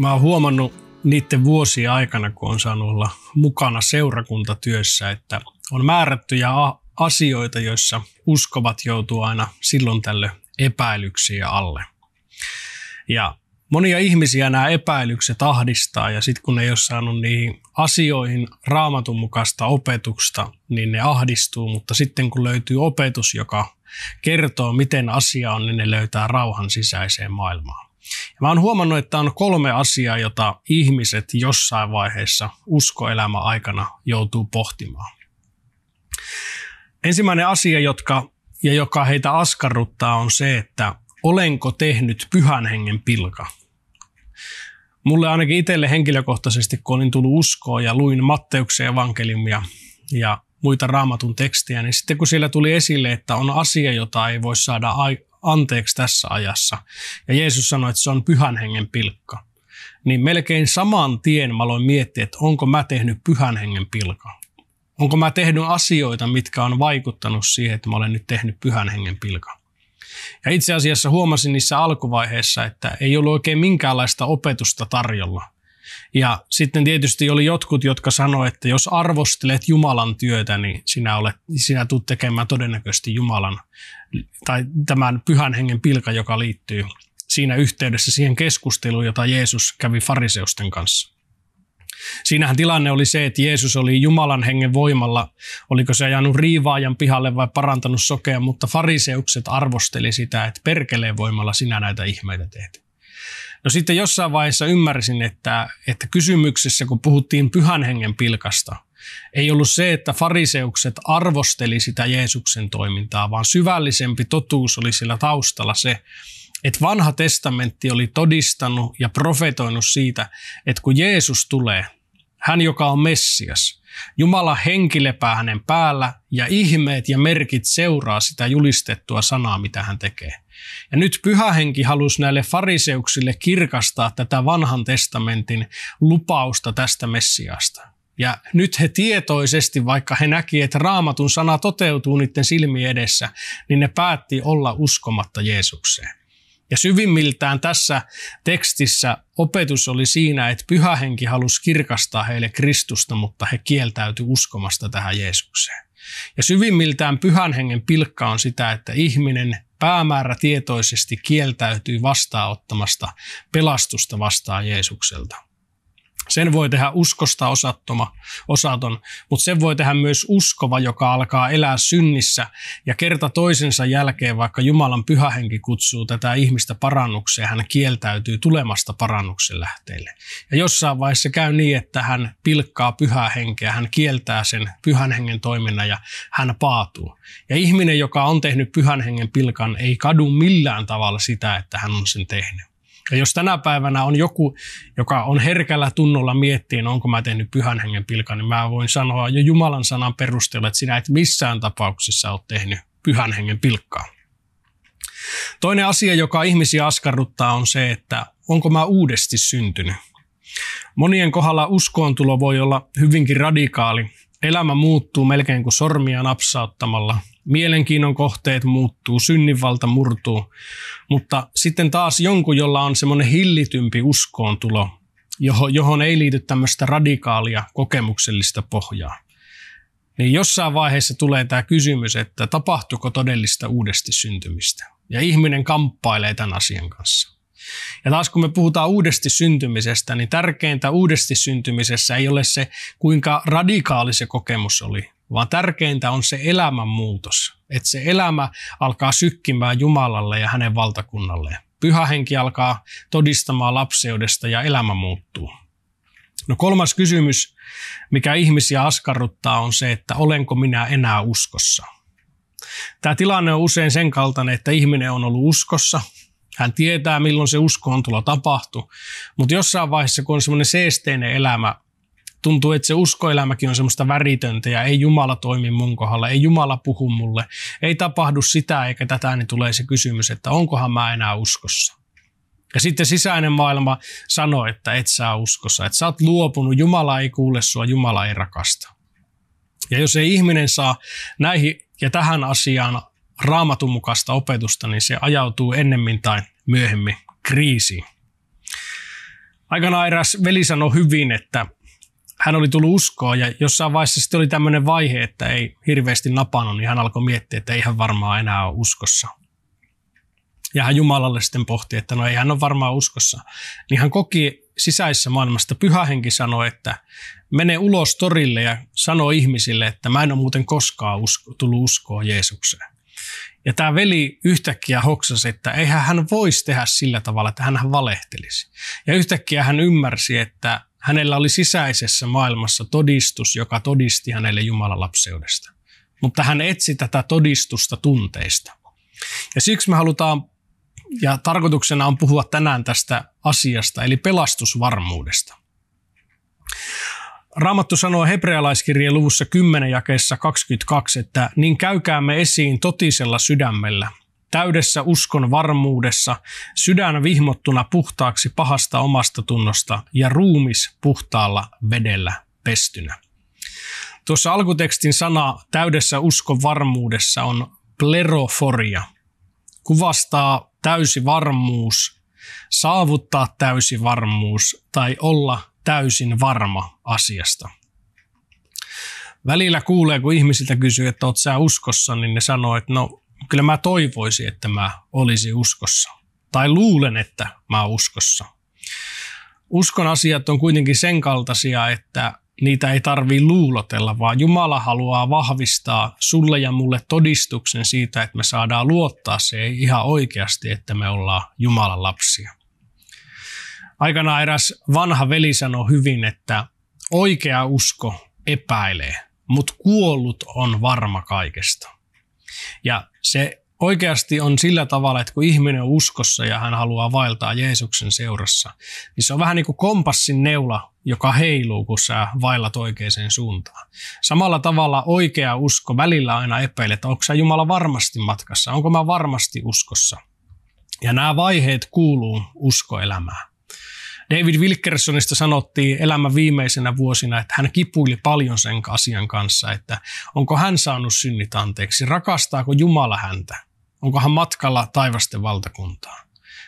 mä oon huomannut niiden vuosien aikana, kun on saanut olla mukana seurakuntatyössä, että on määrättyjä asioita, joissa uskovat joutuu aina silloin tälle epäilyksiä alle. Ja monia ihmisiä nämä epäilykset ahdistaa ja sitten kun ne ei ole saanut niihin asioihin raamatun mukaista opetusta, niin ne ahdistuu, mutta sitten kun löytyy opetus, joka kertoo, miten asia on, niin ne löytää rauhan sisäiseen maailmaan. Mä oon huomannut, että on kolme asiaa, jota ihmiset jossain vaiheessa uskoelämä aikana joutuu pohtimaan. Ensimmäinen asia, jotka, ja joka heitä askarruttaa, on se, että olenko tehnyt pyhän hengen pilka. Mulle ainakin itselle henkilökohtaisesti, kun olin tullut uskoon ja luin Matteuksen evankeliumia ja muita raamatun tekstejä, niin sitten kun siellä tuli esille, että on asia, jota ei voi saada anteeksi tässä ajassa. Ja Jeesus sanoi, että se on pyhän hengen pilkka. Niin melkein saman tien mä aloin miettiä, että onko mä tehnyt pyhän hengen pilkan. Onko mä tehnyt asioita, mitkä on vaikuttanut siihen, että mä olen nyt tehnyt pyhän hengen pilkan. Ja itse asiassa huomasin niissä alkuvaiheissa, että ei ollut oikein minkäänlaista opetusta tarjolla. Ja sitten tietysti oli jotkut, jotka sanoivat, että jos arvostelet Jumalan työtä, niin sinä, olet, sinä tulet tekemään todennäköisesti Jumalan tai tämän pyhän hengen pilka, joka liittyy siinä yhteydessä siihen keskusteluun, jota Jeesus kävi fariseusten kanssa. Siinähän tilanne oli se, että Jeesus oli Jumalan hengen voimalla, oliko se ajanut riivaajan pihalle vai parantanut sokea, mutta fariseukset arvosteli sitä, että perkeleen voimalla sinä näitä ihmeitä teet. No sitten jossain vaiheessa ymmärsin, että, että kysymyksessä, kun puhuttiin pyhän hengen pilkasta, ei ollut se, että fariseukset arvosteli sitä Jeesuksen toimintaa, vaan syvällisempi totuus oli sillä taustalla se, että vanha testamentti oli todistanut ja profetoinut siitä, että kun Jeesus tulee, hän joka on Messias, Jumala henki lepää hänen päällä ja ihmeet ja merkit seuraa sitä julistettua sanaa, mitä hän tekee. Ja nyt pyhähenki halusi näille fariseuksille kirkastaa tätä vanhan testamentin lupausta tästä Messiasta. Ja nyt he tietoisesti, vaikka he näki, että raamatun sana toteutuu niiden silmien edessä, niin ne päätti olla uskomatta Jeesukseen. Ja syvimmiltään tässä tekstissä opetus oli siinä, että pyhähenki halusi kirkastaa heille Kristusta, mutta he kieltäytyi uskomasta tähän Jeesukseen. Ja syvimmiltään pyhän hengen pilkka on sitä, että ihminen tietoisesti kieltäytyy vastaanottamasta pelastusta vastaan Jeesukselta. Sen voi tehdä uskosta osattoma, osaton, mutta sen voi tehdä myös uskova, joka alkaa elää synnissä ja kerta toisensa jälkeen, vaikka Jumalan pyhähenki kutsuu tätä ihmistä parannukseen, hän kieltäytyy tulemasta parannuksen lähteelle. Ja jossain vaiheessa käy niin, että hän pilkkaa pyhää henkeä, hän kieltää sen pyhän hengen toiminnan ja hän paatuu. Ja ihminen, joka on tehnyt pyhän hengen pilkan, ei kadu millään tavalla sitä, että hän on sen tehnyt. Ja jos tänä päivänä on joku, joka on herkällä tunnolla miettiin, onko mä tehnyt pyhän hengen pilkan, niin mä voin sanoa jo Jumalan sanan perusteella, että sinä et missään tapauksessa ole tehnyt pyhän hengen pilkkaa. Toinen asia, joka ihmisiä askarruttaa, on se, että onko mä uudesti syntynyt. Monien kohdalla uskoontulo voi olla hyvinkin radikaali. Elämä muuttuu melkein kuin sormia napsauttamalla – mielenkiinnon kohteet muuttuu, synninvalta murtuu, mutta sitten taas jonkun, jolla on semmoinen hillitympi uskoontulo, johon, johon ei liity tämmöistä radikaalia kokemuksellista pohjaa, niin jossain vaiheessa tulee tämä kysymys, että tapahtuuko todellista uudesti syntymistä. Ja ihminen kamppailee tämän asian kanssa. Ja taas kun me puhutaan uudesti syntymisestä, niin tärkeintä uudesti syntymisessä ei ole se, kuinka radikaali se kokemus oli, vaan tärkeintä on se elämänmuutos, että se elämä alkaa sykkimään Jumalalle ja hänen valtakunnalleen. Pyhä henki alkaa todistamaan lapseudesta ja elämä muuttuu. No kolmas kysymys, mikä ihmisiä askarruttaa, on se, että olenko minä enää uskossa. Tämä tilanne on usein sen kaltainen, että ihminen on ollut uskossa, hän tietää, milloin se on tulo tapahtu, mutta jossain vaiheessa, kun on semmoinen seesteinen elämä, tuntuu, että se uskoelämäkin on semmoista väritöntä ja ei Jumala toimi mun kohdalla, ei Jumala puhu mulle, ei tapahdu sitä eikä tätä, niin tulee se kysymys, että onkohan mä enää uskossa. Ja sitten sisäinen maailma sanoo, että et sä uskossa, että sä oot luopunut, Jumala ei kuule sua, Jumala ei rakasta. Ja jos ei ihminen saa näihin ja tähän asiaan raamatun mukaista opetusta, niin se ajautuu ennemmin tai myöhemmin kriisiin. Aikanaan eräs veli sanoi hyvin, että hän oli tullut uskoa ja jossain vaiheessa sitten oli tämmöinen vaihe, että ei hirveästi napannut, niin hän alkoi miettiä, että ei hän varmaan enää ole uskossa. Ja hän Jumalalle sitten pohti, että no ei hän ole varmaan uskossa. Niin hän koki sisäisessä maailmasta, henki sanoi, että mene ulos torille ja sano ihmisille, että mä en ole muuten koskaan usko, tullut uskoa Jeesukseen. Ja tämä veli yhtäkkiä hoksasi, että eihän hän voisi tehdä sillä tavalla, että hän valehtelisi. Ja yhtäkkiä hän ymmärsi, että Hänellä oli sisäisessä maailmassa todistus, joka todisti hänelle Jumalan lapseudesta. Mutta hän etsi tätä todistusta tunteista. Ja siksi me halutaan, ja tarkoituksena on puhua tänään tästä asiasta, eli pelastusvarmuudesta. Raamattu sanoo hebrealaiskirjeen luvussa 10 jakeessa 22, että niin käykäämme esiin totisella sydämellä, täydessä uskon varmuudessa, sydän vihmottuna puhtaaksi pahasta omasta tunnosta ja ruumis puhtaalla vedellä pestynä. Tuossa alkutekstin sana täydessä uskon varmuudessa on pleroforia. Kuvastaa täysi varmuus, saavuttaa täysi varmuus tai olla täysin varma asiasta. Välillä kuulee, kun ihmisiltä kysyy, että oot sä uskossa, niin ne sanoo, että no kyllä mä toivoisin, että mä olisin uskossa. Tai luulen, että mä oon uskossa. Uskon asiat on kuitenkin sen kaltaisia, että niitä ei tarvi luulotella, vaan Jumala haluaa vahvistaa sulle ja mulle todistuksen siitä, että me saadaan luottaa se ihan oikeasti, että me ollaan Jumalan lapsia. Aikana eräs vanha veli sanoi hyvin, että oikea usko epäilee, mutta kuollut on varma kaikesta. Ja se oikeasti on sillä tavalla, että kun ihminen on uskossa ja hän haluaa vaeltaa Jeesuksen seurassa, niin se on vähän niin kuin kompassin neula, joka heiluu, kun sä vaellat oikeaan suuntaan. Samalla tavalla oikea usko välillä aina epäilee, että onko sä Jumala varmasti matkassa, onko mä varmasti uskossa. Ja nämä vaiheet kuuluu uskoelämään. David Wilkersonista sanottiin elämän viimeisenä vuosina, että hän kipuili paljon sen asian kanssa, että onko hän saanut synnit anteeksi, rakastaako Jumala häntä, onko hän matkalla taivasten valtakuntaa.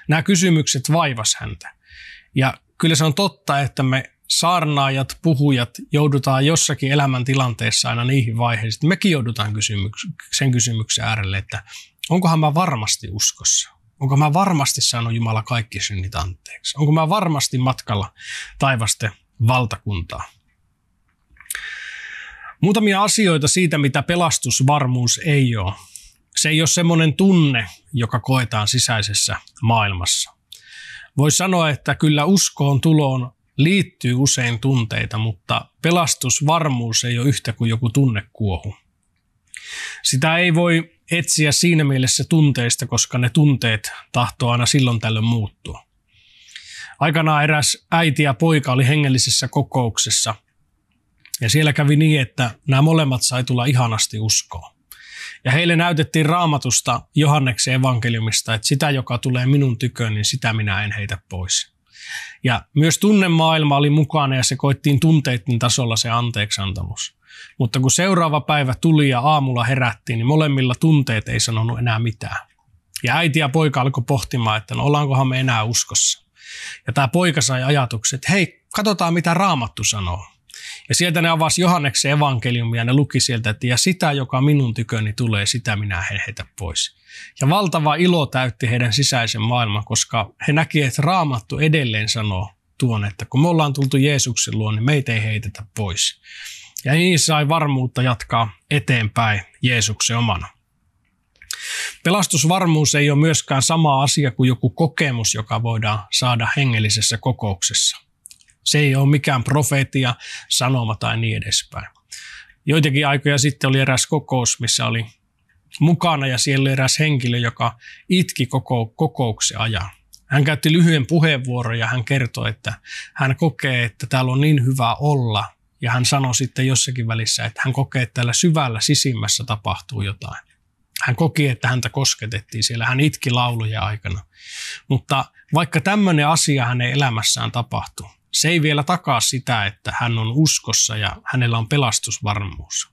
Nämä kysymykset vaivas häntä. Ja kyllä se on totta, että me saarnaajat, puhujat joudutaan jossakin elämäntilanteessa aina niihin vaiheisiin, että mekin joudutaan kysymyks- sen kysymyksen äärelle, että onkohan mä varmasti uskossa. Onko mä varmasti saanut Jumala kaikki synnit anteeksi? Onko mä varmasti matkalla taivasten valtakuntaa? Muutamia asioita siitä, mitä pelastusvarmuus ei ole. Se ei ole semmoinen tunne, joka koetaan sisäisessä maailmassa. Voi sanoa, että kyllä uskoon tuloon liittyy usein tunteita, mutta pelastusvarmuus ei ole yhtä kuin joku tunnekuohu. Sitä ei voi etsiä siinä mielessä tunteista, koska ne tunteet tahtoo aina silloin tällöin muuttua. Aikanaan eräs äiti ja poika oli hengellisessä kokouksessa. Ja siellä kävi niin, että nämä molemmat sai tulla ihanasti uskoon. Ja heille näytettiin raamatusta Johanneksen evankeliumista, että sitä, joka tulee minun tyköön, niin sitä minä en heitä pois. Ja myös tunnemaailma oli mukana ja se koettiin tunteiden tasolla se anteeksantamus. Mutta kun seuraava päivä tuli ja aamulla herättiin, niin molemmilla tunteet ei sanonut enää mitään. Ja äiti ja poika alkoi pohtimaan, että no ollaankohan me enää uskossa. Ja tämä poika sai ajatukset, että hei, katsotaan mitä Raamattu sanoo. Ja sieltä ne avasi Johanneksen evankeliumia ja ne luki sieltä, että ja sitä, joka minun tyköni tulee, sitä minä en heitä pois. Ja valtava ilo täytti heidän sisäisen maailman, koska he näki, että Raamattu edelleen sanoo tuon, että kun me ollaan tultu Jeesuksen luo, niin meitä ei heitetä pois ja niin sai varmuutta jatkaa eteenpäin Jeesuksen omana. Pelastusvarmuus ei ole myöskään sama asia kuin joku kokemus, joka voidaan saada hengellisessä kokouksessa. Se ei ole mikään profeetia, sanoma tai niin edespäin. Joitakin aikoja sitten oli eräs kokous, missä oli mukana ja siellä oli eräs henkilö, joka itki koko kokouksen ajan. Hän käytti lyhyen puheenvuoron ja hän kertoi, että hän kokee, että täällä on niin hyvä olla, ja hän sanoi sitten jossakin välissä, että hän kokee, että täällä syvällä sisimmässä tapahtuu jotain. Hän koki, että häntä kosketettiin siellä. Hän itki lauluja aikana. Mutta vaikka tämmöinen asia hänen elämässään tapahtuu, se ei vielä takaa sitä, että hän on uskossa ja hänellä on pelastusvarmuus.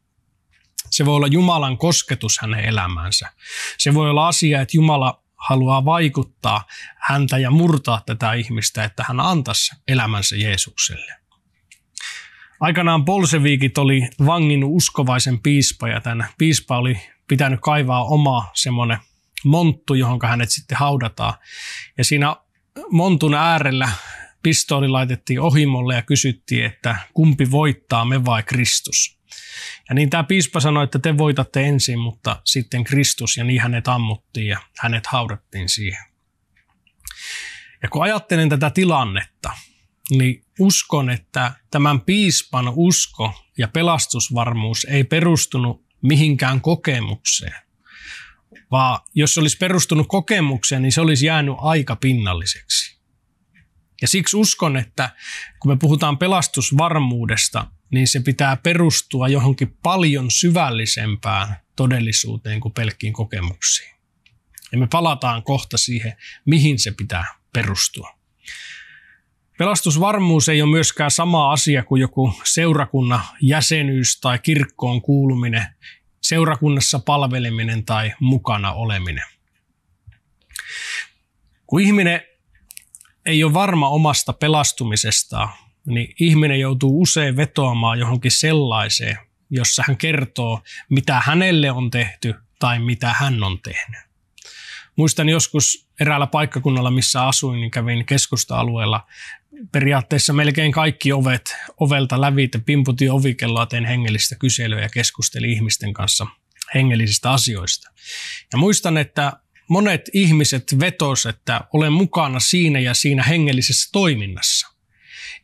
Se voi olla Jumalan kosketus hänen elämäänsä. Se voi olla asia, että Jumala haluaa vaikuttaa häntä ja murtaa tätä ihmistä, että hän antaisi elämänsä Jeesukselle. Aikanaan polseviikit oli vanginnut uskovaisen piispa ja tämän piispa oli pitänyt kaivaa oma semmoinen monttu, johon hänet sitten haudataan. Ja siinä montun äärellä pistooli laitettiin ohimolle ja kysyttiin, että kumpi voittaa, me vai Kristus. Ja niin tämä piispa sanoi, että te voitatte ensin, mutta sitten Kristus, ja niin hänet ammuttiin ja hänet haudattiin siihen. Ja kun ajattelen tätä tilannetta, niin uskon, että tämän piispan usko ja pelastusvarmuus ei perustunut mihinkään kokemukseen. Vaan jos olisi perustunut kokemukseen, niin se olisi jäänyt aika pinnalliseksi. Ja siksi uskon, että kun me puhutaan pelastusvarmuudesta, niin se pitää perustua johonkin paljon syvällisempään todellisuuteen kuin pelkkiin kokemuksiin. Ja me palataan kohta siihen, mihin se pitää perustua. Pelastusvarmuus ei ole myöskään sama asia kuin joku seurakunnan jäsenyys tai kirkkoon kuuluminen, seurakunnassa palveleminen tai mukana oleminen. Kun ihminen ei ole varma omasta pelastumisestaan, niin ihminen joutuu usein vetoamaan johonkin sellaiseen, jossa hän kertoo, mitä hänelle on tehty tai mitä hän on tehnyt. Muistan joskus eräällä paikkakunnalla, missä asuin, niin kävin keskusta-alueella periaatteessa melkein kaikki ovet ovelta että pimputin ovikelloa, tein hengellistä kyselyä ja keskusteli ihmisten kanssa hengellisistä asioista. Ja muistan, että monet ihmiset vetos, että olen mukana siinä ja siinä hengellisessä toiminnassa.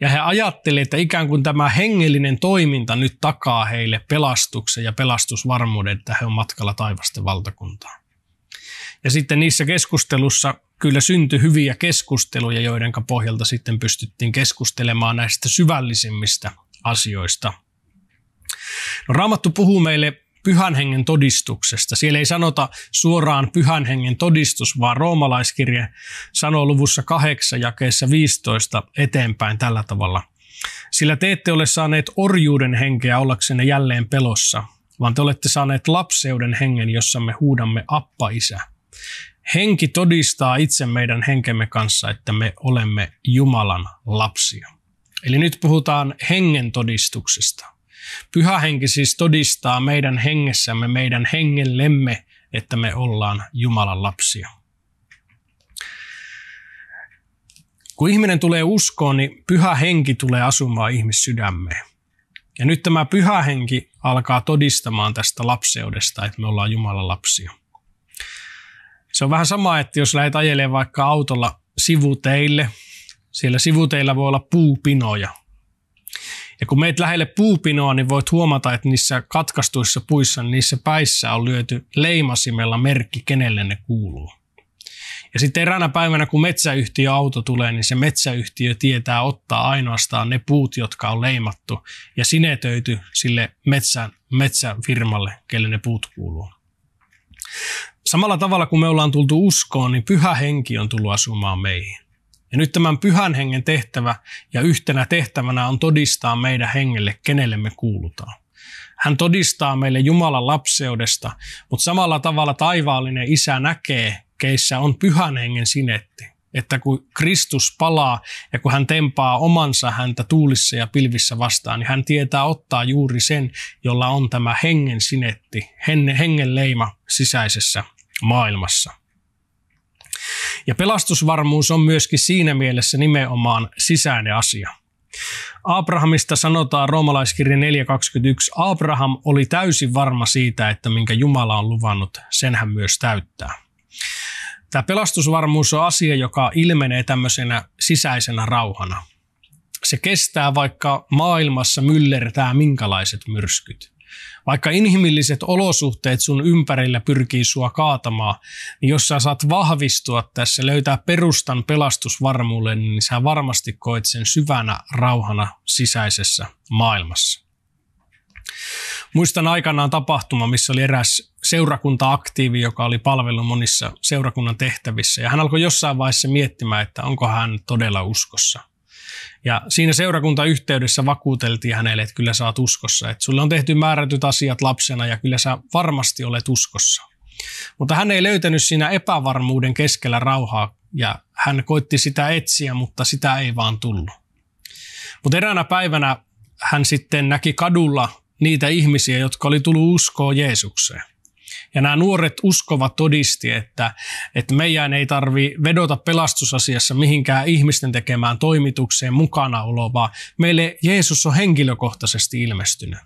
Ja he ajattelivat, että ikään kuin tämä hengellinen toiminta nyt takaa heille pelastuksen ja pelastusvarmuuden, että he on matkalla taivasten valtakuntaan. Ja sitten niissä keskustelussa kyllä syntyi hyviä keskusteluja, joiden pohjalta sitten pystyttiin keskustelemaan näistä syvällisimmistä asioista. No, Raamattu puhuu meille pyhän hengen todistuksesta. Siellä ei sanota suoraan pyhän hengen todistus, vaan roomalaiskirje sanoo luvussa 8 jakeessa 15 eteenpäin tällä tavalla. Sillä te ette ole saaneet orjuuden henkeä ollaksenne jälleen pelossa, vaan te olette saaneet lapseuden hengen, jossa me huudamme appa isä. Henki todistaa itse meidän henkemme kanssa, että me olemme Jumalan lapsia. Eli nyt puhutaan hengen todistuksesta. Pyhä henki siis todistaa meidän hengessämme, meidän hengellemme, että me ollaan Jumalan lapsia. Kun ihminen tulee uskoon, niin pyhä henki tulee asumaan ihmissydämeen. Ja nyt tämä pyhä henki alkaa todistamaan tästä lapseudesta, että me ollaan Jumalan lapsia. Se on vähän sama, että jos lähdet ajelemaan vaikka autolla sivuteille, siellä sivuteillä voi olla puupinoja. Ja kun meet lähelle puupinoa, niin voit huomata, että niissä katkaistuissa puissa, niin niissä päissä on lyöty leimasimella merkki, kenelle ne kuuluu. Ja sitten eräänä päivänä, kun metsäyhtiöauto tulee, niin se metsäyhtiö tietää ottaa ainoastaan ne puut, jotka on leimattu ja sinetöity sille metsän, metsäfirmalle, kelle ne puut kuuluu. Samalla tavalla kuin me ollaan tultu uskoon, niin pyhä henki on tullut asumaan meihin. Ja nyt tämän pyhän hengen tehtävä ja yhtenä tehtävänä on todistaa meidän hengelle, kenelle me kuulutaan. Hän todistaa meille Jumalan lapseudesta, mutta samalla tavalla taivaallinen isä näkee, keissä on pyhän hengen sinetti että kun Kristus palaa ja kun hän tempaa omansa häntä tuulissa ja pilvissä vastaan, niin hän tietää ottaa juuri sen, jolla on tämä hengen sinetti, hengen leima sisäisessä maailmassa. Ja pelastusvarmuus on myöskin siinä mielessä nimenomaan sisäinen asia. Abrahamista sanotaan roomalaiskirja 4.21, Abraham oli täysin varma siitä, että minkä Jumala on luvannut, sen hän myös täyttää. Tämä pelastusvarmuus on asia, joka ilmenee tämmöisenä sisäisenä rauhana. Se kestää vaikka maailmassa myllertää minkälaiset myrskyt. Vaikka inhimilliset olosuhteet sun ympärillä pyrkii sua kaatamaan, niin jos sä saat vahvistua tässä, löytää perustan pelastusvarmuudelle, niin sä varmasti koet sen syvänä rauhana sisäisessä maailmassa. Muistan aikanaan tapahtuma, missä oli eräs seurakunta-aktiivi, joka oli palvellut monissa seurakunnan tehtävissä. Ja hän alkoi jossain vaiheessa miettimään, että onko hän todella uskossa. Ja siinä seurakuntayhteydessä vakuuteltiin hänelle, että kyllä sä oot uskossa. Että sulle on tehty määrätyt asiat lapsena ja kyllä sä varmasti olet uskossa. Mutta hän ei löytänyt siinä epävarmuuden keskellä rauhaa ja hän koitti sitä etsiä, mutta sitä ei vaan tullut. Mutta eräänä päivänä hän sitten näki kadulla niitä ihmisiä, jotka oli tullut uskoa Jeesukseen. Ja nämä nuoret uskova todisti, että, että meidän ei tarvi vedota pelastusasiassa mihinkään ihmisten tekemään toimitukseen mukana vaan meille Jeesus on henkilökohtaisesti ilmestynyt.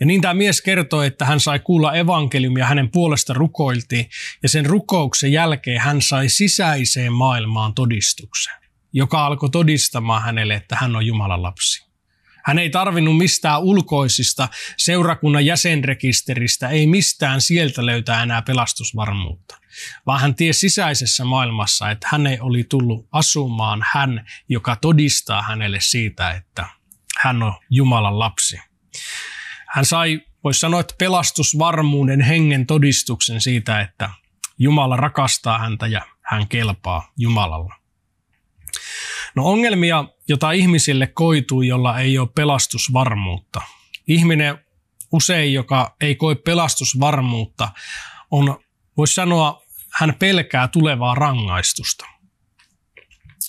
Ja niin tämä mies kertoi, että hän sai kuulla evankeliumia, hänen puolesta rukoiltiin, ja sen rukouksen jälkeen hän sai sisäiseen maailmaan todistuksen, joka alkoi todistamaan hänelle, että hän on Jumalan lapsi. Hän ei tarvinnut mistään ulkoisista seurakunnan jäsenrekisteristä, ei mistään sieltä löytää enää pelastusvarmuutta, vaan hän tiesi sisäisessä maailmassa, että hän ei oli tullut asumaan hän, joka todistaa hänelle siitä, että hän on Jumalan lapsi. Hän sai, voisi sanoa, että pelastusvarmuuden hengen todistuksen siitä, että Jumala rakastaa häntä ja hän kelpaa Jumalalla. No ongelmia, jota ihmisille koituu, jolla ei ole pelastusvarmuutta. Ihminen usein, joka ei koe pelastusvarmuutta, on, voisi sanoa, hän pelkää tulevaa rangaistusta.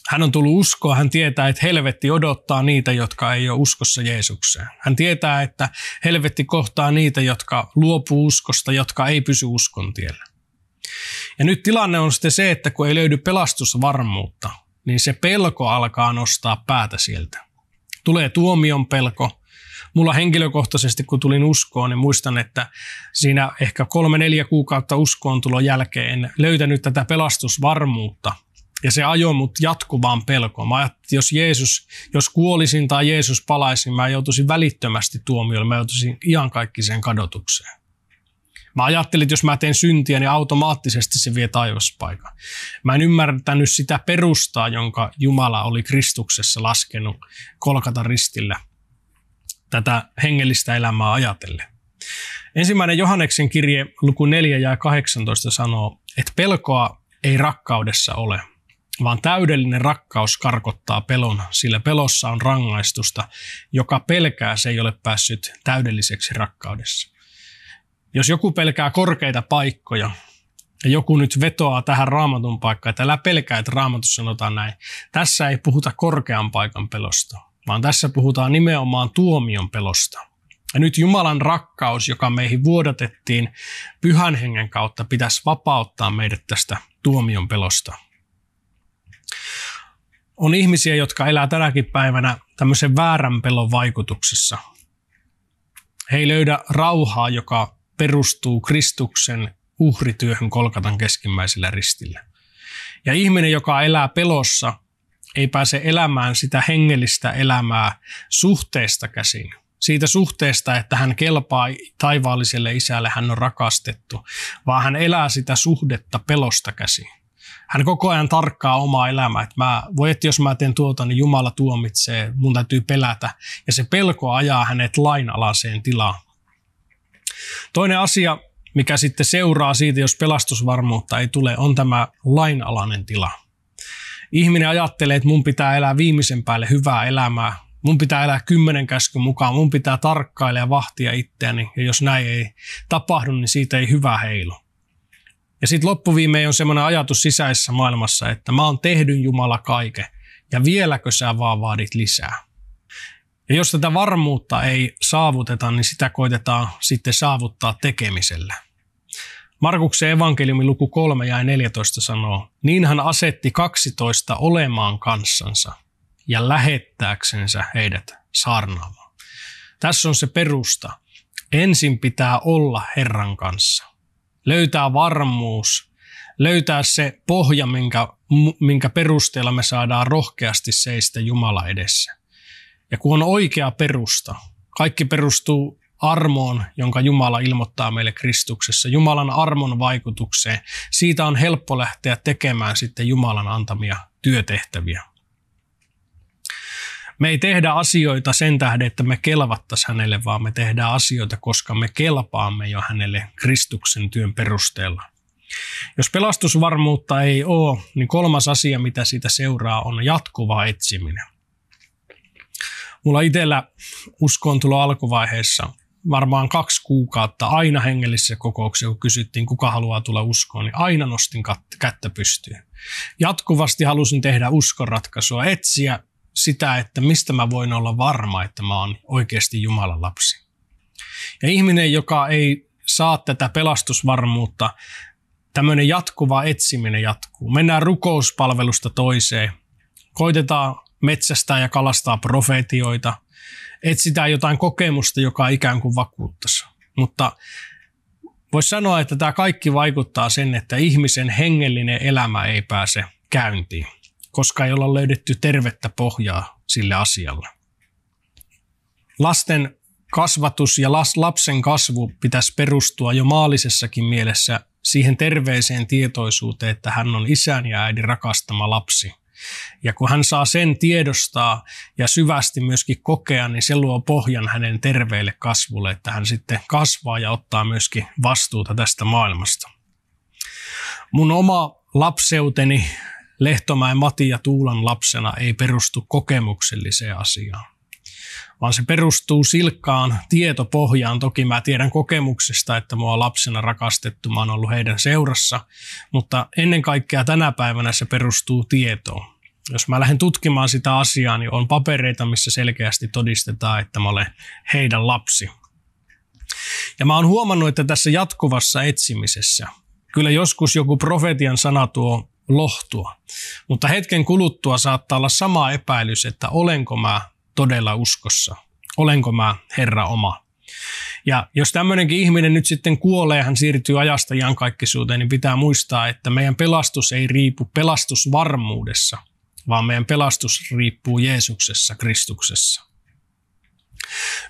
Hän on tullut uskoa, hän tietää, että helvetti odottaa niitä, jotka ei ole uskossa Jeesukseen. Hän tietää, että helvetti kohtaa niitä, jotka luopuu uskosta, jotka ei pysy uskon tiellä. Ja nyt tilanne on sitten se, että kun ei löydy pelastusvarmuutta, niin se pelko alkaa nostaa päätä sieltä. Tulee tuomion pelko. Mulla henkilökohtaisesti, kun tulin uskoon, niin muistan, että siinä ehkä kolme, neljä kuukautta uskoon tulon jälkeen löytänyt tätä pelastusvarmuutta. Ja se ajoi mut jatkuvaan pelkoon. Mä ajattelin, että jos Jeesus, jos kuolisin tai Jeesus palaisin, mä joutuisin välittömästi tuomiolle, mä joutuisin iankaikkiseen kadotukseen. Mä ajattelin, että jos mä teen syntiä, niin automaattisesti se vie taivaspaikan. Mä en ymmärtänyt sitä perustaa, jonka Jumala oli Kristuksessa laskenut kolkata ristillä tätä hengellistä elämää ajatellen. Ensimmäinen Johanneksen kirje luku 4 ja 18 sanoo, että pelkoa ei rakkaudessa ole, vaan täydellinen rakkaus karkottaa pelon, sillä pelossa on rangaistusta, joka pelkää se ei ole päässyt täydelliseksi rakkaudessa. Jos joku pelkää korkeita paikkoja, ja joku nyt vetoaa tähän raamatun paikkaan, että älä pelkää, että raamatussa sanotaan näin. Tässä ei puhuta korkean paikan pelosta, vaan tässä puhutaan nimenomaan tuomion pelosta. Ja nyt Jumalan rakkaus, joka meihin vuodatettiin pyhän hengen kautta, pitäisi vapauttaa meidät tästä tuomion pelosta. On ihmisiä, jotka elää tänäkin päivänä tämmöisen väärän pelon vaikutuksessa. He ei löydä rauhaa, joka perustuu Kristuksen uhrityöhön Kolkatan keskimmäisellä ristillä. Ja ihminen, joka elää pelossa, ei pääse elämään sitä hengellistä elämää suhteesta käsin. Siitä suhteesta, että hän kelpaa taivaalliselle isälle, hän on rakastettu, vaan hän elää sitä suhdetta pelosta käsin. Hän koko ajan tarkkaa omaa elämää, että mä, voi että jos mä teen tuota, niin Jumala tuomitsee, mun täytyy pelätä. Ja se pelko ajaa hänet lainalaiseen tilaan. Toinen asia, mikä sitten seuraa siitä, jos pelastusvarmuutta ei tule, on tämä lainalainen tila. Ihminen ajattelee, että mun pitää elää viimeisen päälle hyvää elämää, mun pitää elää kymmenen käskyn mukaan, mun pitää tarkkailla ja vahtia itseäni, ja jos näin ei tapahdu, niin siitä ei hyvä heilu. Ja sitten loppuviimein on semmoinen ajatus sisäisessä maailmassa, että mä oon tehdyn Jumala kaiken, ja vieläkö sä vaan vaadit lisää. Ja jos tätä varmuutta ei saavuteta, niin sitä koitetaan sitten saavuttaa tekemisellä. Markuksen evankeliumi luku 3 ja 14 sanoo, niin hän asetti 12 olemaan kanssansa ja lähettääksensä heidät saarnaamaan. Tässä on se perusta. Ensin pitää olla Herran kanssa. Löytää varmuus, löytää se pohja, minkä, minkä perusteella me saadaan rohkeasti seistä Jumala edessä. Ja kun on oikea perusta, kaikki perustuu armoon, jonka Jumala ilmoittaa meille Kristuksessa, Jumalan armon vaikutukseen. Siitä on helppo lähteä tekemään sitten Jumalan antamia työtehtäviä. Me ei tehdä asioita sen tähden, että me kelvattaisi hänelle, vaan me tehdään asioita, koska me kelpaamme jo hänelle Kristuksen työn perusteella. Jos pelastusvarmuutta ei ole, niin kolmas asia, mitä siitä seuraa, on jatkuva etsiminen. Mulla itsellä uskon tulo alkuvaiheessa varmaan kaksi kuukautta aina hengellisissä kokouksissa, kun kysyttiin, kuka haluaa tulla uskoon, niin aina nostin kättä pystyyn. Jatkuvasti halusin tehdä uskonratkaisua, etsiä sitä, että mistä mä voin olla varma, että mä oon oikeasti Jumalan lapsi. Ja ihminen, joka ei saa tätä pelastusvarmuutta, tämmöinen jatkuva etsiminen jatkuu. Mennään rukouspalvelusta toiseen. Koitetaan metsästää ja kalastaa profetioita, etsitään jotain kokemusta, joka ikään kuin vakuuttaisi. Mutta voisi sanoa, että tämä kaikki vaikuttaa sen, että ihmisen hengellinen elämä ei pääse käyntiin, koska ei olla löydetty tervettä pohjaa sille asialle. Lasten kasvatus ja lapsen kasvu pitäisi perustua jo maallisessakin mielessä siihen terveeseen tietoisuuteen, että hän on isän ja äidin rakastama lapsi – ja kun hän saa sen tiedostaa ja syvästi myöskin kokea, niin se luo pohjan hänen terveelle kasvulle, että hän sitten kasvaa ja ottaa myöskin vastuuta tästä maailmasta. Mun oma lapseuteni Lehtomäen Mati ja Tuulan lapsena ei perustu kokemukselliseen asiaan vaan se perustuu silkkaan tietopohjaan. Toki mä tiedän kokemuksesta, että mua lapsena rakastettu, mä oon ollut heidän seurassa, mutta ennen kaikkea tänä päivänä se perustuu tietoon. Jos mä lähden tutkimaan sitä asiaa, niin on papereita, missä selkeästi todistetaan, että mä olen heidän lapsi. Ja mä oon huomannut, että tässä jatkuvassa etsimisessä, kyllä joskus joku profetian sana tuo lohtua. Mutta hetken kuluttua saattaa olla sama epäilys, että olenko mä todella uskossa? Olenko mä Herra oma? Ja jos tämmöinenkin ihminen nyt sitten kuolee, hän siirtyy ajasta iankaikkisuuteen, niin pitää muistaa, että meidän pelastus ei riipu pelastusvarmuudessa, vaan meidän pelastus riippuu Jeesuksessa, Kristuksessa.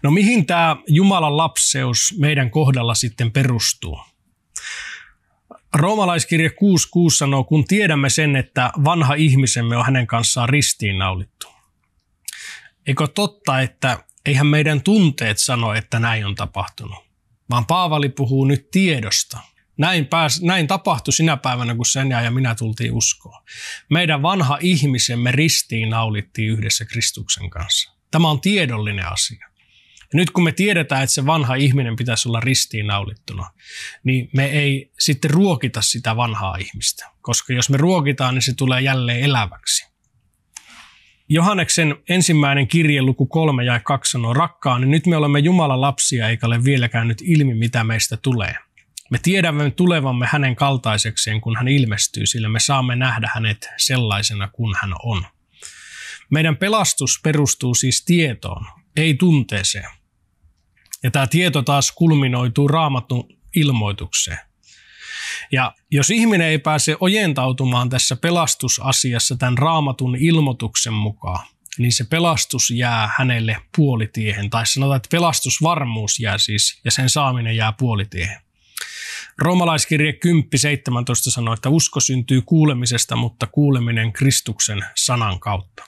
No mihin tämä Jumalan lapseus meidän kohdalla sitten perustuu? Roomalaiskirja 6.6 sanoo, kun tiedämme sen, että vanha ihmisemme on hänen kanssaan ristiinnaulittu. Eikö totta, että eihän meidän tunteet sano, että näin on tapahtunut, vaan Paavali puhuu nyt tiedosta. Näin, pääs, näin tapahtui sinä päivänä, kun Senja ja minä tultiin uskoon. Meidän vanha ihmisemme ristiin naulittiin yhdessä Kristuksen kanssa. Tämä on tiedollinen asia. Ja nyt kun me tiedetään, että se vanha ihminen pitäisi olla naulittuna, niin me ei sitten ruokita sitä vanhaa ihmistä. Koska jos me ruokitaan, niin se tulee jälleen eläväksi. Johanneksen ensimmäinen kirje luku 3 ja 2 sanoo, niin nyt me olemme Jumalan lapsia eikä ole vieläkään nyt ilmi, mitä meistä tulee. Me tiedämme tulevamme hänen kaltaisekseen, kun hän ilmestyy, sillä me saamme nähdä hänet sellaisena kuin hän on. Meidän pelastus perustuu siis tietoon, ei tunteeseen. Ja tämä tieto taas kulminoituu raamatun ilmoitukseen. Ja jos ihminen ei pääse ojentautumaan tässä pelastusasiassa tämän raamatun ilmoituksen mukaan, niin se pelastus jää hänelle puolitiehen. Tai sanotaan, että pelastusvarmuus jää siis, ja sen saaminen jää puolitiehen. Roomalaiskirje 10.17 sanoo, että usko syntyy kuulemisesta, mutta kuuleminen Kristuksen sanan kautta.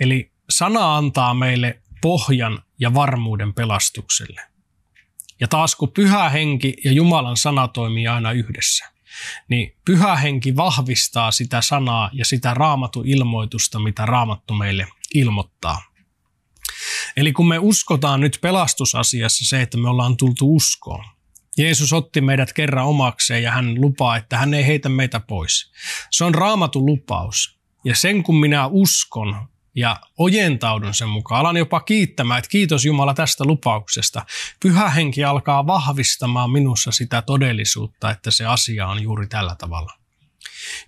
Eli sana antaa meille pohjan ja varmuuden pelastukselle. Ja taas kun pyhä henki ja Jumalan sana toimii aina yhdessä, niin pyhä henki vahvistaa sitä sanaa ja sitä raamatu ilmoitusta, mitä raamattu meille ilmoittaa. Eli kun me uskotaan nyt pelastusasiassa se, että me ollaan tultu uskoon, Jeesus otti meidät kerran omakseen ja hän lupaa, että hän ei heitä meitä pois. Se on raamatun lupaus. Ja sen kun minä uskon, ja ojentaudun sen mukaan. Alan jopa kiittämään, että kiitos Jumala tästä lupauksesta. Pyhä henki alkaa vahvistamaan minussa sitä todellisuutta, että se asia on juuri tällä tavalla.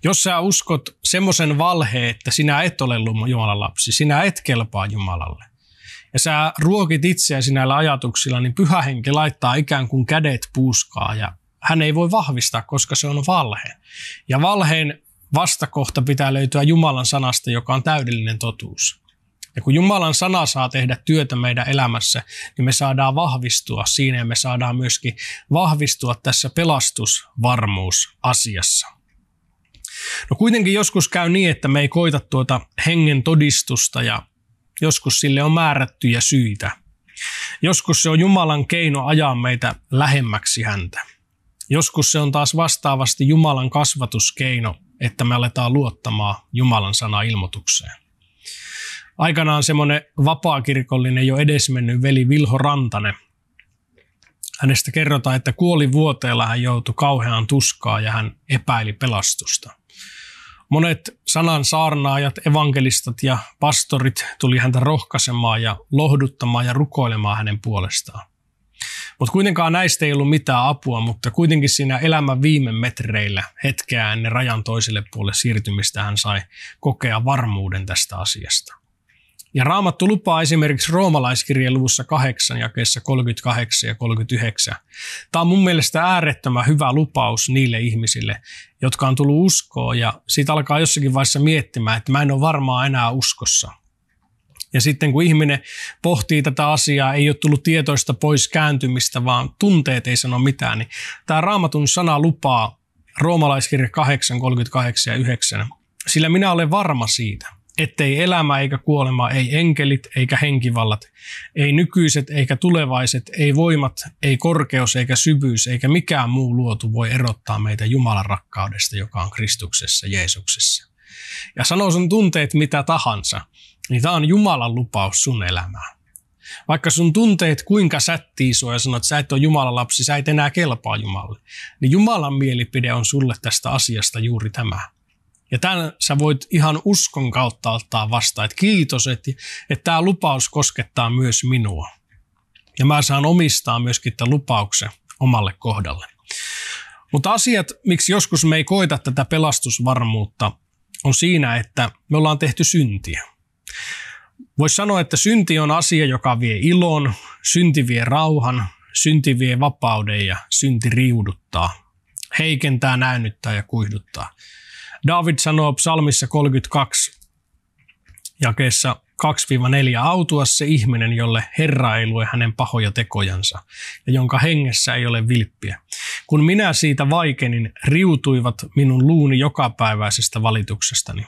Jos sä uskot semmoisen valheen, että sinä et ole Jumalan lapsi, sinä et kelpaa Jumalalle, ja sä ruokit itseäsi näillä ajatuksilla, niin pyhä henki laittaa ikään kuin kädet puuskaa ja hän ei voi vahvistaa, koska se on valhe. Ja valheen vastakohta pitää löytyä Jumalan sanasta, joka on täydellinen totuus. Ja kun Jumalan sana saa tehdä työtä meidän elämässä, niin me saadaan vahvistua siinä ja me saadaan myöskin vahvistua tässä pelastusvarmuusasiassa. No kuitenkin joskus käy niin, että me ei koita tuota hengen todistusta ja joskus sille on määrättyjä syitä. Joskus se on Jumalan keino ajaa meitä lähemmäksi häntä. Joskus se on taas vastaavasti Jumalan kasvatuskeino että me aletaan luottamaan Jumalan sanaa ilmoitukseen. Aikanaan semmoinen vapaakirkollinen jo edesmennyt veli Vilho Rantane, Hänestä kerrotaan, että kuoli vuoteella hän joutui kauheaan tuskaa ja hän epäili pelastusta. Monet sanan saarnaajat, evankelistat ja pastorit tuli häntä rohkaisemaan ja lohduttamaan ja rukoilemaan hänen puolestaan. Mutta kuitenkaan näistä ei ollut mitään apua, mutta kuitenkin siinä elämän viime metreillä hetkeä ennen rajan toiselle puolelle siirtymistä hän sai kokea varmuuden tästä asiasta. Ja Raamattu lupaa esimerkiksi roomalaiskirjan luvussa 8, jakeessa 38 ja 39. Tämä on mun mielestä äärettömän hyvä lupaus niille ihmisille, jotka on tullut uskoon ja siitä alkaa jossakin vaiheessa miettimään, että mä en ole varmaan enää uskossa – ja sitten kun ihminen pohtii tätä asiaa, ei ole tullut tietoista pois kääntymistä, vaan tunteet ei sano mitään, niin tämä raamatun sana lupaa roomalaiskirja 8, 38 ja 9. Sillä minä olen varma siitä, ettei elämä eikä kuolema, ei enkelit eikä henkivallat, ei nykyiset eikä tulevaiset, ei voimat, ei korkeus eikä syvyys eikä mikään muu luotu voi erottaa meitä Jumalan rakkaudesta, joka on Kristuksessa Jeesuksessa. Ja sanoo sun tunteet mitä tahansa, niin tämä on Jumalan lupaus sun elämään. Vaikka sun tunteet kuinka sättii sua ja sanot, että sä et ole Jumalan lapsi, sä et enää kelpaa Jumalle, niin Jumalan mielipide on sulle tästä asiasta juuri tämä. Ja tämän sä voit ihan uskon kautta ottaa vastaan, että kiitos, että, että tämä lupaus koskettaa myös minua. Ja mä saan omistaa myöskin tämän lupauksen omalle kohdalle. Mutta asiat, miksi joskus me ei koita tätä pelastusvarmuutta, on siinä, että me ollaan tehty syntiä. Voisi sanoa, että synti on asia, joka vie ilon, synti vie rauhan, synti vie vapauden ja synti riuduttaa, heikentää, näynnyttää ja kuihduttaa. David sanoo psalmissa 32 jakeessa 2-4 autua se ihminen, jolle Herra ei lue hänen pahoja tekojansa ja jonka hengessä ei ole vilppiä. Kun minä siitä vaikenin, riutuivat minun luuni jokapäiväisestä valituksestani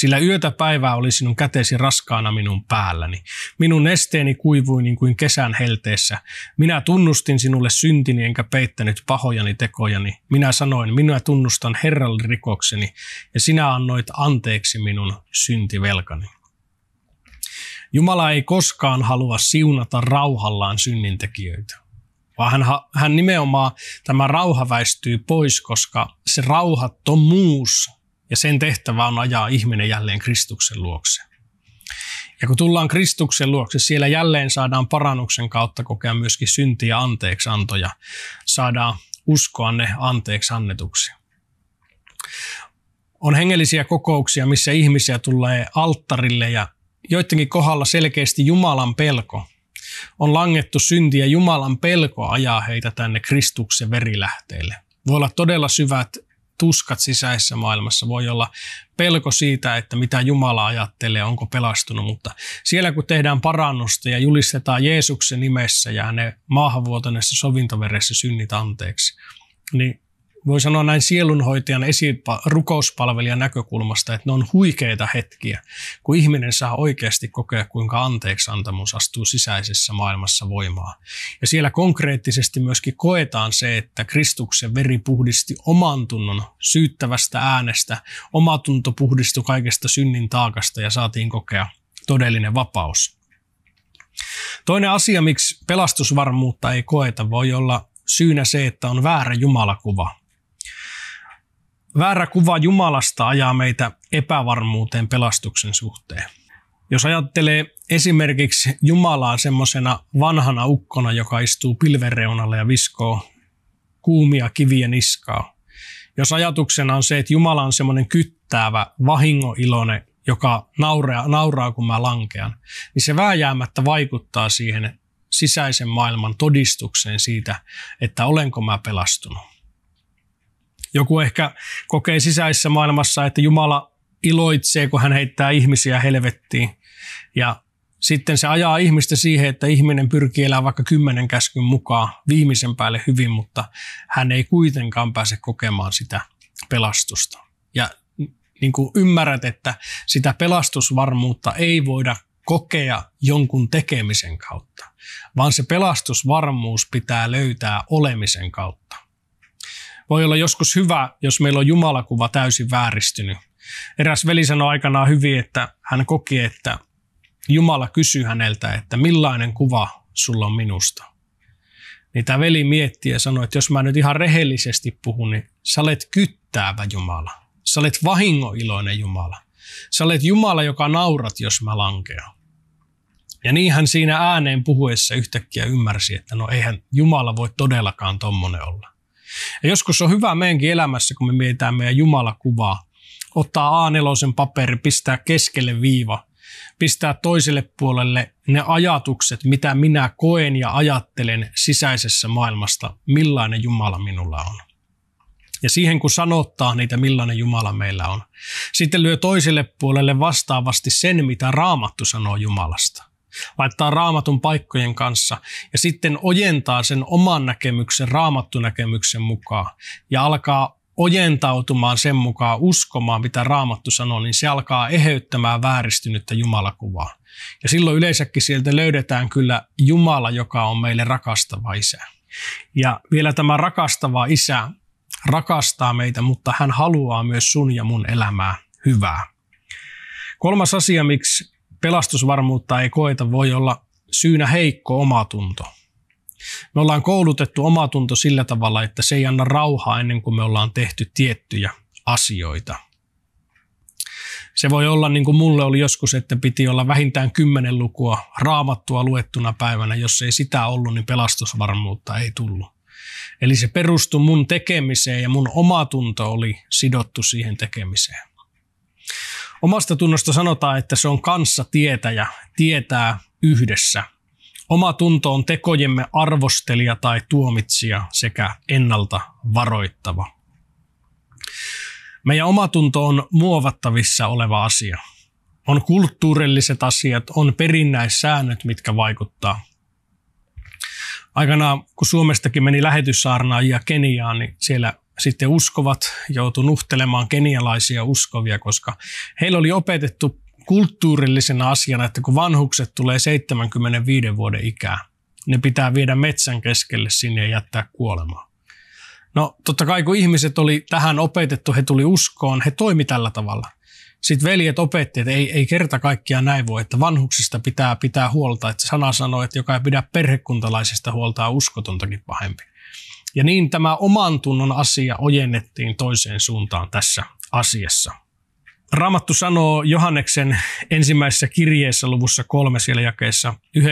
sillä yötä päivää oli sinun kätesi raskaana minun päälläni. Minun esteeni kuivui niin kuin kesän helteessä. Minä tunnustin sinulle syntini enkä peittänyt pahojani tekojani. Minä sanoin, minä tunnustan Herralle rikokseni ja sinä annoit anteeksi minun syntivelkani. Jumala ei koskaan halua siunata rauhallaan synnintekijöitä, vaan hän, hän nimenomaan tämä rauha väistyy pois, koska se rauhattomuus ja sen tehtävä on ajaa ihminen jälleen Kristuksen luokse. Ja kun tullaan Kristuksen luokse, siellä jälleen saadaan parannuksen kautta kokea myöskin syntiä antoja, Saadaan uskoa ne anteeksi annetuksi. On hengellisiä kokouksia, missä ihmisiä tulee alttarille ja joidenkin kohdalla selkeästi Jumalan pelko. On langettu syntiä Jumalan pelko ajaa heitä tänne Kristuksen verilähteelle. Voi olla todella syvät tuskat sisäisessä maailmassa, voi olla pelko siitä, että mitä Jumala ajattelee, onko pelastunut, mutta siellä kun tehdään parannusta ja julistetaan Jeesuksen nimessä ja ne maahanvuotaneessa sovintoveressä synnit anteeksi, niin voi sanoa näin sielunhoitajan esipa, rukouspalvelijan näkökulmasta, että ne on huikeita hetkiä, kun ihminen saa oikeasti kokea, kuinka anteeksiantamus astuu sisäisessä maailmassa voimaa. Ja siellä konkreettisesti myöskin koetaan se, että Kristuksen veri puhdisti oman tunnon syyttävästä äänestä, oma tunto puhdistui kaikesta synnin taakasta ja saatiin kokea todellinen vapaus. Toinen asia, miksi pelastusvarmuutta ei koeta, voi olla syynä se, että on väärä jumalakuva. Väärä kuva Jumalasta ajaa meitä epävarmuuteen pelastuksen suhteen. Jos ajattelee esimerkiksi Jumalaa semmoisena vanhana ukkona, joka istuu pilvereunalle ja viskoo kuumia kiviä niskaa. Jos ajatuksena on se, että Jumala on semmoinen kyttäävä, vahingoilone, joka nauraa, nauraa, kun mä lankean, niin se vääjäämättä vaikuttaa siihen sisäisen maailman todistukseen siitä, että olenko mä pelastunut. Joku ehkä kokee sisäisessä maailmassa, että Jumala iloitsee, kun hän heittää ihmisiä helvettiin. Ja sitten se ajaa ihmistä siihen, että ihminen pyrkii elämään vaikka kymmenen käskyn mukaan viimeisen päälle hyvin, mutta hän ei kuitenkaan pääse kokemaan sitä pelastusta. Ja niin kuin ymmärrät, että sitä pelastusvarmuutta ei voida kokea jonkun tekemisen kautta, vaan se pelastusvarmuus pitää löytää olemisen kautta voi olla joskus hyvä, jos meillä on jumalakuva täysin vääristynyt. Eräs veli sanoi aikanaan hyvin, että hän koki, että Jumala kysyi häneltä, että millainen kuva sulla on minusta. Niin tämä veli mietti ja sanoi, että jos mä nyt ihan rehellisesti puhun, niin sä olet kyttäävä Jumala. Sä olet vahingoiloinen Jumala. Sä olet Jumala, joka naurat, jos mä lankean. Ja niin hän siinä ääneen puhuessa yhtäkkiä ymmärsi, että no eihän Jumala voi todellakaan tommonen olla. Ja joskus on hyvä meidänkin elämässä, kun me mietitään meidän Jumalakuvaa, ottaa A4 paperi, pistää keskelle viiva, pistää toiselle puolelle ne ajatukset, mitä minä koen ja ajattelen sisäisessä maailmasta, millainen Jumala minulla on. Ja siihen kun sanottaa niitä, millainen Jumala meillä on. Sitten lyö toiselle puolelle vastaavasti sen, mitä Raamattu sanoo Jumalasta laittaa raamatun paikkojen kanssa ja sitten ojentaa sen oman näkemyksen, raamattunäkemyksen mukaan ja alkaa ojentautumaan sen mukaan, uskomaan mitä raamattu sanoo, niin se alkaa eheyttämään vääristynyttä Jumalakuvaa. Ja silloin yleensäkin sieltä löydetään kyllä Jumala, joka on meille rakastava isä. Ja vielä tämä rakastava isä rakastaa meitä, mutta hän haluaa myös sun ja mun elämää hyvää. Kolmas asia, miksi pelastusvarmuutta ei koeta, voi olla syynä heikko omatunto. Me ollaan koulutettu omatunto sillä tavalla, että se ei anna rauhaa ennen kuin me ollaan tehty tiettyjä asioita. Se voi olla niin kuin mulle oli joskus, että piti olla vähintään kymmenen lukua raamattua luettuna päivänä. Jos ei sitä ollut, niin pelastusvarmuutta ei tullut. Eli se perustui mun tekemiseen ja mun omatunto oli sidottu siihen tekemiseen. Omasta tunnosta sanotaan, että se on kanssa tietäjä, tietää yhdessä. Oma tunto on tekojemme arvostelija tai tuomitsija sekä ennalta varoittava. Meidän omatunto on muovattavissa oleva asia. On kulttuurilliset asiat, on perinnäissäännöt, mitkä vaikuttaa. Aikanaan, kun Suomestakin meni lähetyssaarnaajia Keniaan, niin siellä sitten uskovat joutui nuhtelemaan kenialaisia uskovia, koska heillä oli opetettu kulttuurillisena asiana, että kun vanhukset tulee 75 vuoden ikää, ne pitää viedä metsän keskelle sinne ja jättää kuolemaan. No totta kai kun ihmiset oli tähän opetettu, he tuli uskoon, he toimi tällä tavalla. Sitten veljet opetti, että ei, ei kerta kaikkiaan näin voi, että vanhuksista pitää pitää huolta. Että sana sanoo, että joka ei pidä perhekuntalaisista huoltaa uskotontakin pahempi. Ja niin tämä oman tunnon asia ojennettiin toiseen suuntaan tässä asiassa. Raamattu sanoo Johanneksen ensimmäisessä kirjeessä luvussa kolme siellä jakeessa 19-20,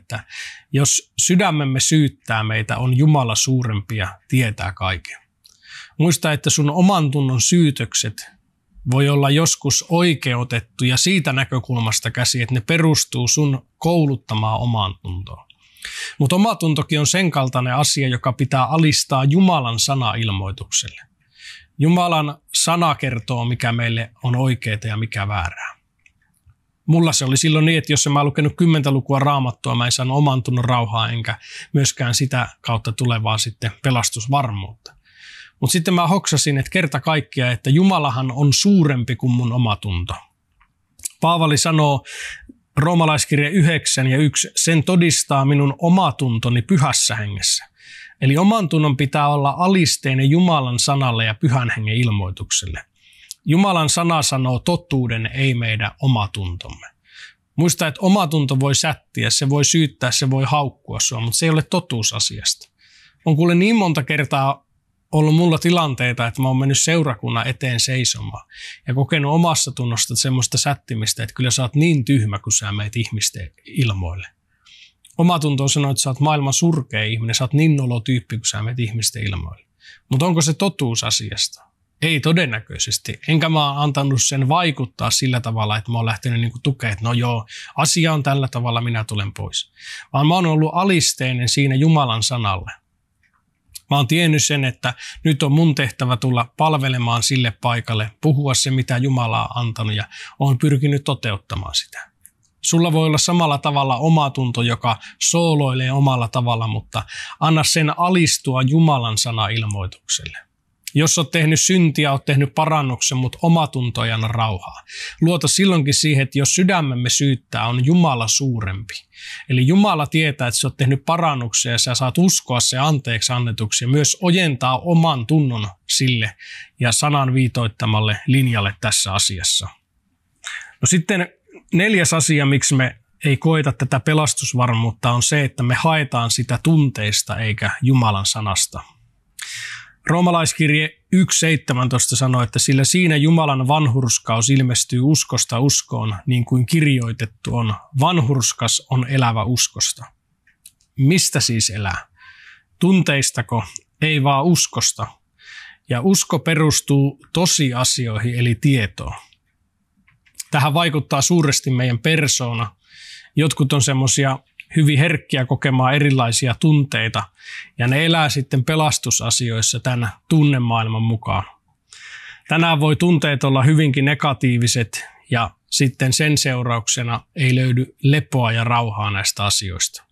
että jos sydämemme syyttää meitä, on Jumala suurempi ja tietää kaiken. Muista, että sun oman tunnon syytökset voi olla joskus oikeutettu ja siitä näkökulmasta käsi, että ne perustuu sun kouluttamaan omaan tuntoon. Mutta omatuntokin on sen kaltainen asia, joka pitää alistaa Jumalan sana-ilmoitukselle. Jumalan sana kertoo, mikä meille on oikeaa ja mikä väärää. Mulla se oli silloin niin, että jos en mä lukenut kymmentä lukua raamattua, mä en saanut oman tunnon rauhaa, enkä myöskään sitä kautta tulevaa sitten pelastusvarmuutta. Mutta sitten mä hoksasin, että kerta kaikkiaan, että Jumalahan on suurempi kuin mun omatunto. Paavali sanoo Roomalaiskirja 9 ja 1, sen todistaa minun omatuntoni pyhässä hengessä. Eli oman tunnon pitää olla alisteinen Jumalan sanalle ja pyhän hengen ilmoitukselle. Jumalan sana sanoo totuuden, ei meidän omatuntomme. Muista, että omatunto voi sättiä, se voi syyttää, se voi haukkua sua, mutta se ei ole totuusasiasta. On kuule niin monta kertaa ollut mulla tilanteita, että mä oon mennyt seurakunnan eteen seisomaan ja kokenut omassa tunnosta semmoista sättimistä, että kyllä sä oot niin tyhmä, kun sä meet ihmisten ilmoille. Oma tunto on sanoa, että sä oot maailman surkea ihminen, sä oot niin nolo tyyppi, kun sä meet ihmisten ilmoille. Mutta onko se totuus asiasta? Ei todennäköisesti. Enkä mä antanut sen vaikuttaa sillä tavalla, että mä oon lähtenyt niinku tukemaan, että no joo, asia on tällä tavalla, minä tulen pois. Vaan mä oon ollut alisteinen siinä Jumalan sanalle – Mä oon tiennyt sen, että nyt on mun tehtävä tulla palvelemaan sille paikalle, puhua se, mitä Jumala on antanut ja oon pyrkinyt toteuttamaan sitä. Sulla voi olla samalla tavalla omatunto, joka sooloilee omalla tavalla, mutta anna sen alistua Jumalan sana ilmoitukselle. Jos olet tehnyt syntiä, olet tehnyt parannuksen, mutta omatuntojan rauhaa. Luota silloinkin siihen, että jos sydämemme syyttää, on Jumala suurempi. Eli Jumala tietää, että sä oot tehnyt parannuksia ja sä saat uskoa se anteeksi annetuksi ja myös ojentaa oman tunnon sille ja sanan viitoittamalle linjalle tässä asiassa. No sitten neljäs asia, miksi me ei koeta tätä pelastusvarmuutta, on se, että me haetaan sitä tunteista eikä Jumalan sanasta. Roomalaiskirje 1.17 sanoo, että sillä siinä Jumalan vanhurskaus ilmestyy uskosta uskoon, niin kuin kirjoitettu on. Vanhurskas on elävä uskosta. Mistä siis elää? Tunteistako? Ei vaan uskosta. Ja usko perustuu tosiasioihin eli tietoon. Tähän vaikuttaa suuresti meidän persoona. Jotkut on semmoisia hyvin herkkiä kokemaan erilaisia tunteita ja ne elää sitten pelastusasioissa tämän tunnemaailman mukaan. Tänään voi tunteet olla hyvinkin negatiiviset ja sitten sen seurauksena ei löydy lepoa ja rauhaa näistä asioista.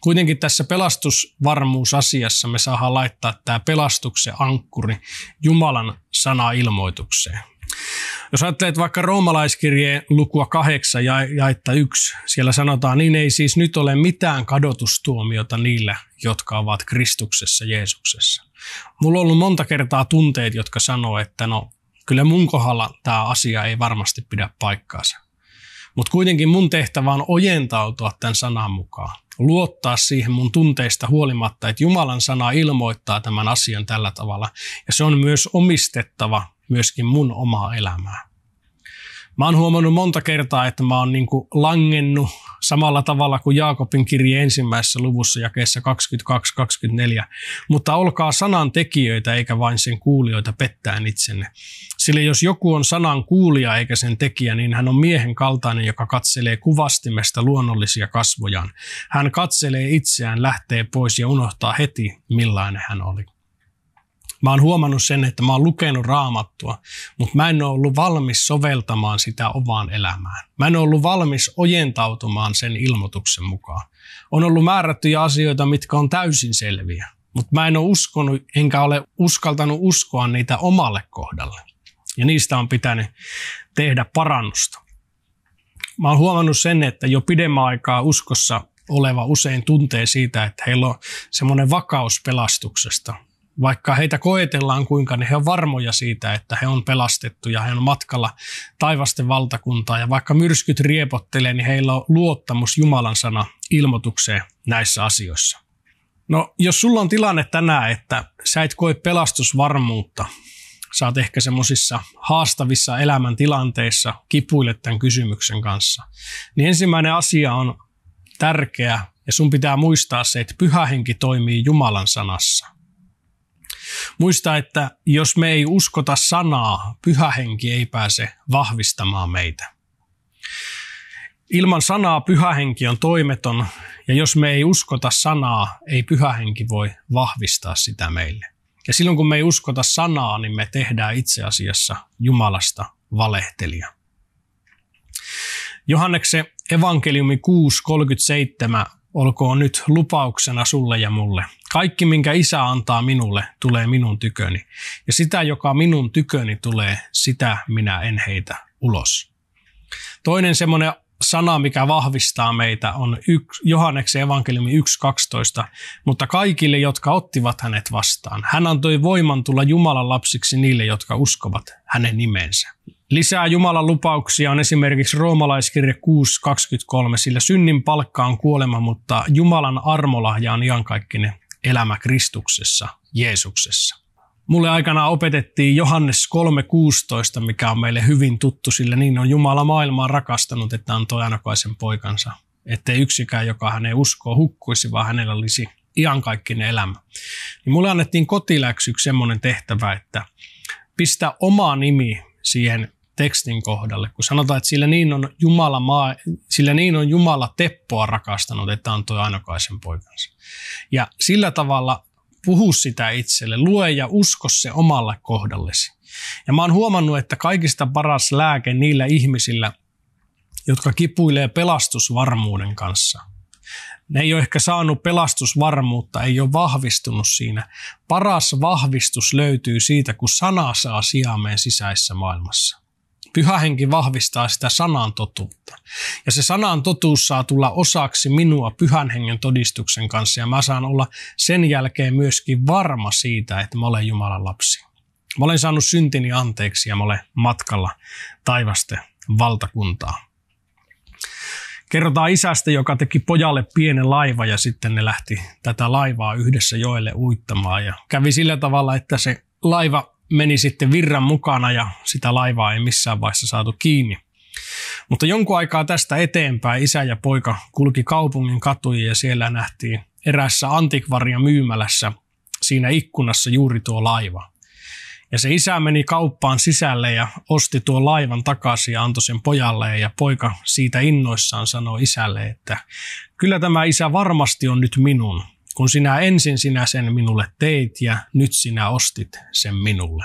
Kuitenkin tässä pelastusvarmuusasiassa me saadaan laittaa tämä pelastuksen ankkuri Jumalan sana ilmoitukseen. Jos ajattelet vaikka roomalaiskirjeen lukua 8 ja jaetta 1, siellä sanotaan, niin ei siis nyt ole mitään kadotustuomiota niillä, jotka ovat Kristuksessa Jeesuksessa. Mulla on ollut monta kertaa tunteet, jotka sanoo, että no kyllä mun kohdalla tämä asia ei varmasti pidä paikkaansa. Mutta kuitenkin mun tehtävä on ojentautua tämän sanan mukaan. Luottaa siihen mun tunteista huolimatta, että Jumalan sana ilmoittaa tämän asian tällä tavalla. Ja se on myös omistettava myöskin mun omaa elämää. Mä oon huomannut monta kertaa, että mä oon niin kuin langennut samalla tavalla kuin Jaakobin kirje ensimmäisessä luvussa jakeessa 22-24. Mutta olkaa sanan tekijöitä eikä vain sen kuulijoita pettään itsenne. Sillä jos joku on sanan kuulija eikä sen tekijä, niin hän on miehen kaltainen, joka katselee kuvastimesta luonnollisia kasvojaan. Hän katselee itseään, lähtee pois ja unohtaa heti, millainen hän oli. Mä oon huomannut sen, että mä oon lukenut raamattua, mutta mä en ole ollut valmis soveltamaan sitä omaan elämään. Mä en ole ollut valmis ojentautumaan sen ilmoituksen mukaan. On ollut määrättyjä asioita, mitkä on täysin selviä, mutta mä en ole uskonut, enkä ole uskaltanut uskoa niitä omalle kohdalle. Ja niistä on pitänyt tehdä parannusta. Mä oon huomannut sen, että jo pidemmän aikaa uskossa oleva usein tuntee siitä, että heillä on semmoinen vakaus pelastuksesta, vaikka heitä koetellaan kuinka, niin he on varmoja siitä, että he on pelastettu ja he on matkalla taivasten valtakuntaa. Ja vaikka myrskyt riepottelee, niin heillä on luottamus Jumalan sana ilmoitukseen näissä asioissa. No, jos sulla on tilanne tänään, että sä et koe pelastusvarmuutta, sä oot ehkä semmoisissa haastavissa elämäntilanteissa, kipuille tämän kysymyksen kanssa, niin ensimmäinen asia on tärkeä ja sun pitää muistaa se, että pyhähenki toimii Jumalan sanassa. Muista, että jos me ei uskota sanaa, pyhä henki ei pääse vahvistamaan meitä. Ilman sanaa pyhä henki on toimeton, ja jos me ei uskota sanaa, ei pyhä henki voi vahvistaa sitä meille. Ja silloin kun me ei uskota sanaa, niin me tehdään itse asiassa Jumalasta valehtelija. Johanneksen evankeliumi 6.37 Olkoon nyt lupauksena sulle ja mulle. Kaikki, minkä isä antaa minulle, tulee minun tyköni. Ja sitä, joka minun tyköni tulee, sitä minä en heitä ulos. Toinen semmoinen sana, mikä vahvistaa meitä, on Johanneksen evankeliumi 1.12. Mutta kaikille, jotka ottivat hänet vastaan, hän antoi voiman tulla Jumalan lapsiksi niille, jotka uskovat hänen nimensä. Lisää Jumalan lupauksia on esimerkiksi roomalaiskirja 6.23, sillä synnin palkka on kuolema, mutta Jumalan armolahja on iankaikkinen elämä Kristuksessa, Jeesuksessa. Mulle aikana opetettiin Johannes 3.16, mikä on meille hyvin tuttu, sillä niin on Jumala maailmaa rakastanut, että antoi ainakoisen poikansa. Ettei yksikään, joka hänen uskoo, hukkuisi, vaan hänellä olisi iankaikkinen elämä. Niin mulle annettiin kotiläksyksi semmoinen tehtävä, että pistä oma nimi siihen tekstin kohdalle, kun sanotaan, että sillä niin on Jumala, maa, sillä niin on Jumala teppoa rakastanut, että antoi ainokaisen poikansa. Ja sillä tavalla puhu sitä itselle, lue ja usko se omalle kohdallesi. Ja mä oon huomannut, että kaikista paras lääke niillä ihmisillä, jotka kipuilee pelastusvarmuuden kanssa – ne ei ole ehkä saanut pelastusvarmuutta, ei ole vahvistunut siinä. Paras vahvistus löytyy siitä, kun sana saa sijaa meidän sisäisessä maailmassa. henki vahvistaa sitä sanan totuutta. Ja se sanan totuus saa tulla osaksi minua pyhän hengen todistuksen kanssa. Ja mä saan olla sen jälkeen myöskin varma siitä, että mä olen Jumalan lapsi. Mä olen saanut syntini anteeksi ja mä olen matkalla taivasten valtakuntaa kerrotaan isästä, joka teki pojalle pienen laiva ja sitten ne lähti tätä laivaa yhdessä joelle uittamaan. Ja kävi sillä tavalla, että se laiva meni sitten virran mukana ja sitä laivaa ei missään vaiheessa saatu kiinni. Mutta jonkun aikaa tästä eteenpäin isä ja poika kulki kaupungin katuja ja siellä nähtiin erässä antikvaria myymälässä siinä ikkunassa juuri tuo laiva. Ja se isä meni kauppaan sisälle ja osti tuon laivan takaisin ja antoi sen pojalle Ja poika siitä innoissaan sanoi isälle, että kyllä tämä isä varmasti on nyt minun, kun sinä ensin sinä sen minulle teit ja nyt sinä ostit sen minulle.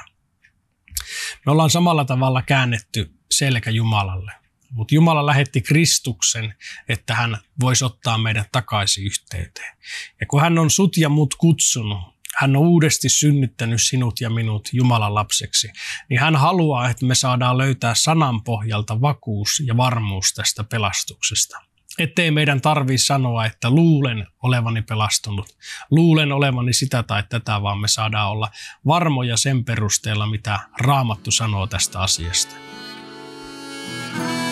Me ollaan samalla tavalla käännetty selkä Jumalalle, mutta Jumala lähetti Kristuksen, että hän voisi ottaa meidät takaisin yhteyteen. Ja kun hän on sut ja mut kutsunut, hän on uudesti synnyttänyt sinut ja minut Jumalan lapseksi, niin hän haluaa, että me saadaan löytää sanan pohjalta vakuus ja varmuus tästä pelastuksesta. Ettei meidän tarvii sanoa, että luulen olevani pelastunut, luulen olevani sitä tai tätä, vaan me saadaan olla varmoja sen perusteella, mitä Raamattu sanoo tästä asiasta. thank you